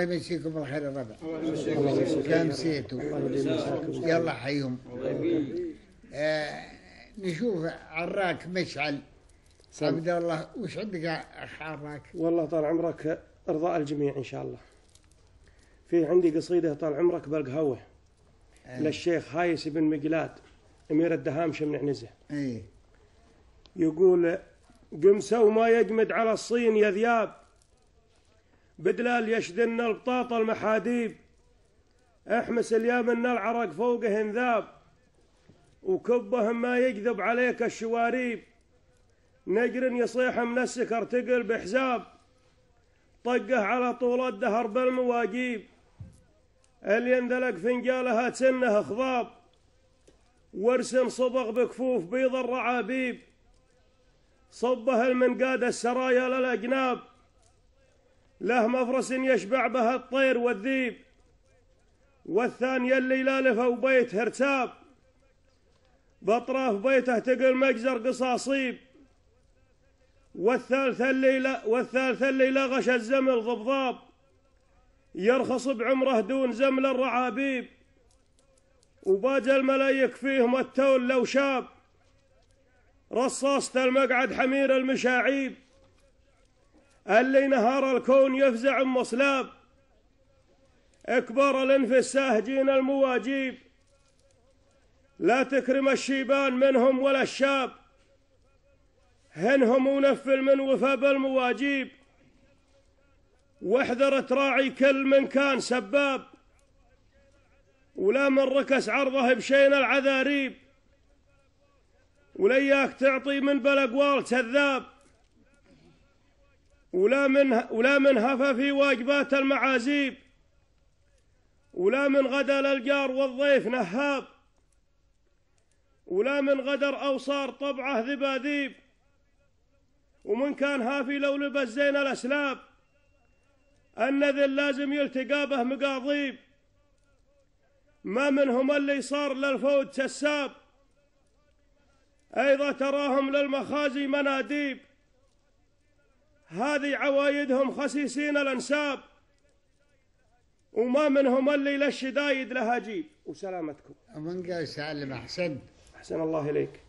طيب، الله يمسيكم بالخير الربع كم سيتوا يلا حيهم آه، نشوف عراك مشعل عبد الله وش عندك اخ عراك؟ والله طال عمرك ارضاء الجميع ان شاء الله. في عندي قصيده طال عمرك بالقهوه آه. للشيخ هايس بن مقلاد امير الدهامشه من عنزه. ايه يقول سو ما يجمد على الصين يا ذياب بدلال يشدن البطاطا المحاديب احمس ان العرق فوقه انذاب وكبهم ما يكذب عليك الشواريب نجر يصيح من السكر تقل بحزاب طقه على طول الدهر بالمواجيب اللي انذلك فنجالها تسنه خضاب وارسم صبغ بكفوف بيض الرعابيب صبه المنقاد السرايا للأجناب له مفرس يشبع به الطير والذيب والثاني اللي لالفه وبيت هرتاب بأطراف بيته تقل مجزر قصاصيب والثالثة اللي لا والثالثة اللي لغش الزمل ضبضاب يرخص بعمره دون زمل الرعابيب وباجي الملايك فيهم التول لو شاب رصاصة المقعد حمير المشاعيب اللي نهار الكون يفزع مصلاب اكبر في الساهجين المواجيب لا تكرم الشيبان منهم ولا الشاب هنهم ونفل من وفى بالمواجيب واحذر تراعي كل من كان سباب ولا من ركس عرضه بشين العذاريب ولياك تعطي من بالاقوال كذاب ولا من ولا من هفى في واجبات المعازيب ولا من غدا للجار والضيف نهاب ولا من غدر أو صار طبعه ذباذيب ومن كان هافي لو لبس زين الأسلاب النذل لازم يلتقى به مقاضيب ما منهم اللي صار للفود تساب أيضا تراهم للمخازي مناديب هذه عوايدهم خسيسين الأنساب وما منهم اللي للشدايد لها جيب وسلامتكم من قال سالم أحسن أحسن الله إليك